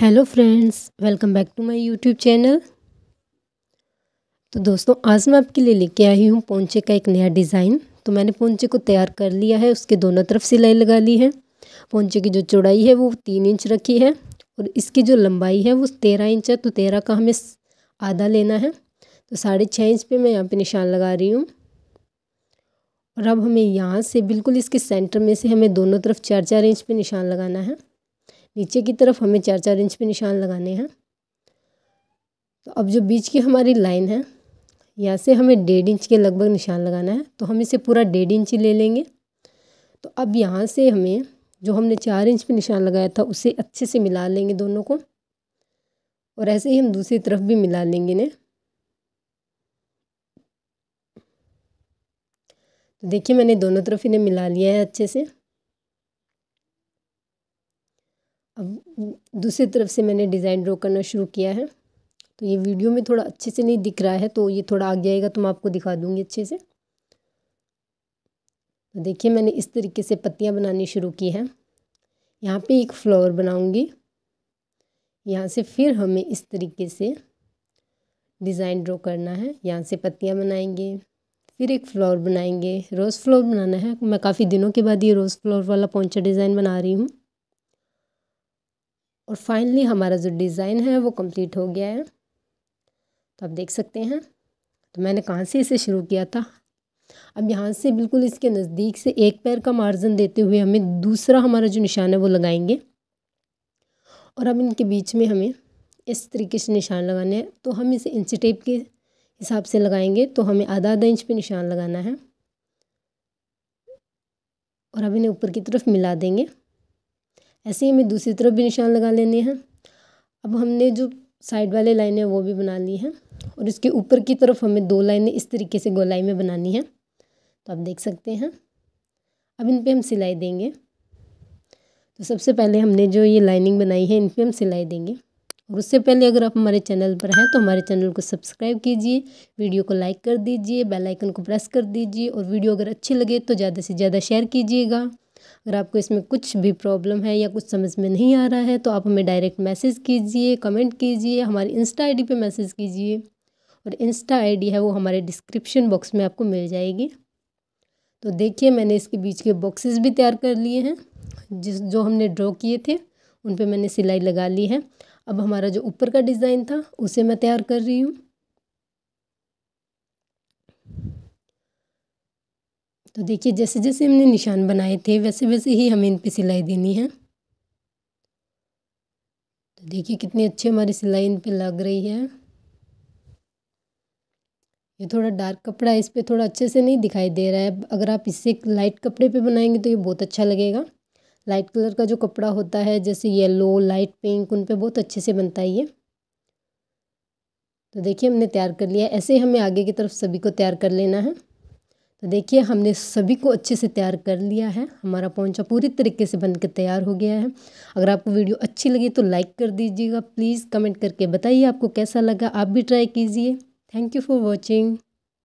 hello friends welcome back to my YouTube channel तो दोस्तों आज मैं आपके लिए लेके आई हूँ पोंचे का एक नया डिज़ाइन तो मैंने पोंचे को तैयार कर लिया है उसके दोनों तरफ सिलाई लगा ली है पोंचे की जो चौड़ाई है वो तीन इंच रखी है और इसकी जो लंबाई है वो तेरह इंच है तो तेरह का हमें आधा लेना है तो साढ़े छः इंच पर मैं यहाँ पर निशान लगा रही हूँ और अब हमें यहाँ से बिल्कुल इसके सेंटर में से हमें दोनों तरफ चार चार इंच पर निशान लगाना है नीचे की तरफ हमें चार चार इंच पे निशान लगाने हैं तो अब जो बीच की हमारी लाइन है यहाँ से हमें डेढ़ इंच के लगभग निशान लगाना है तो हम इसे पूरा डेढ़ इंच ही ले लेंगे तो अब यहाँ से हमें जो हमने चार इंच पे निशान लगाया था उसे अच्छे से मिला लेंगे दोनों को और ऐसे ही हम दूसरी तरफ भी मिला लेंगे इन्हें तो देखिए मैंने दोनों तरफ इन्हें मिला लिया है अच्छे से अब दूसरी तरफ से मैंने डिज़ाइन ड्रॉ करना शुरू किया है तो ये वीडियो में थोड़ा अच्छे से नहीं दिख रहा है तो ये थोड़ा आगे आएगा तो मैं आपको दिखा दूँगी अच्छे से तो देखिए मैंने इस तरीके से पत्तियाँ बनानी शुरू की हैं यहाँ पे एक फ्लावर बनाऊँगी यहाँ से फिर हमें इस तरीके से डिज़ाइन ड्रॉ करना है यहाँ से पत्तियाँ बनाएंगे फिर एक फ्लावर बनाएंगे रोज़ फ्लावर बनाना है मैं काफ़ी दिनों के बाद ये रोज़ फ्लावर वाला पौचा डिज़ाइन बना रही हूँ और फाइनली हमारा जो डिज़ाइन है वो कंप्लीट हो गया है तो आप देख सकते हैं तो मैंने कहाँ से इसे शुरू किया था अब यहाँ से बिल्कुल इसके नज़दीक से एक पैर का मार्जिन देते हुए हमें दूसरा हमारा जो निशान है वो लगाएंगे और अब इनके बीच में हमें इस तरीके से निशान लगाने हैं तो हम इसे इंची टेप के हिसाब से लगाएंगे तो हमें आधा आधा इंच पे निशान लगाना है और अब इन्हें ऊपर की तरफ मिला देंगे ऐसे ही हमें दूसरी तरफ भी निशान लगा लेने हैं अब हमने जो साइड वाले लाइनें वो भी बना ली हैं और इसके ऊपर की तरफ हमें दो लाइनें इस तरीके से गोलाई में बनानी है तो आप देख सकते हैं अब इन पर हम सिलाई देंगे तो सबसे पहले हमने जो ये लाइनिंग बनाई है इन पर हम सिलाई देंगे और उससे पहले अगर आप हमारे चैनल पर हैं तो हमारे चैनल को सब्सक्राइब कीजिए वीडियो को लाइक कर दीजिए बेल आइकन को प्रेस कर दीजिए और वीडियो अगर अच्छी लगे तो ज़्यादा से ज़्यादा शेयर कीजिएगा अगर आपको इसमें कुछ भी प्रॉब्लम है या कुछ समझ में नहीं आ रहा है तो आप हमें डायरेक्ट मैसेज कीजिए कमेंट कीजिए हमारी इंस्टा आईडी पे मैसेज कीजिए और इंस्टा आईडी है वो हमारे डिस्क्रिप्शन बॉक्स में आपको मिल जाएगी तो देखिए मैंने इसके बीच के बॉक्सेस भी तैयार कर लिए हैं जिस जो हमने ड्रॉ किए थे उन पर मैंने सिलाई लगा ली है अब हमारा जो ऊपर का डिज़ाइन था उसे मैं तैयार कर रही हूँ तो देखिए जैसे जैसे हमने निशान बनाए थे वैसे वैसे ही हमें इन पर सिलाई देनी है तो देखिए कितनी अच्छी हमारी सिलाई इन पर लग रही है ये थोड़ा डार्क कपड़ा है इस पर थोड़ा अच्छे से नहीं दिखाई दे रहा है अगर आप इससे लाइट कपड़े पे बनाएंगे तो ये बहुत अच्छा लगेगा लाइट कलर का जो कपड़ा होता है जैसे येलो लाइट पिंक उन पे बहुत अच्छे से बनता है ये तो देखिए हमने तैयार कर लिया ऐसे हमें आगे की तरफ सभी को तैयार कर लेना है तो देखिए हमने सभी को अच्छे से तैयार कर लिया है हमारा पोंचा पूरी तरीके से बनकर तैयार हो गया है अगर आपको वीडियो अच्छी लगी तो लाइक कर दीजिएगा प्लीज़ कमेंट करके बताइए आपको कैसा लगा आप भी ट्राई कीजिए थैंक यू फॉर वॉचिंग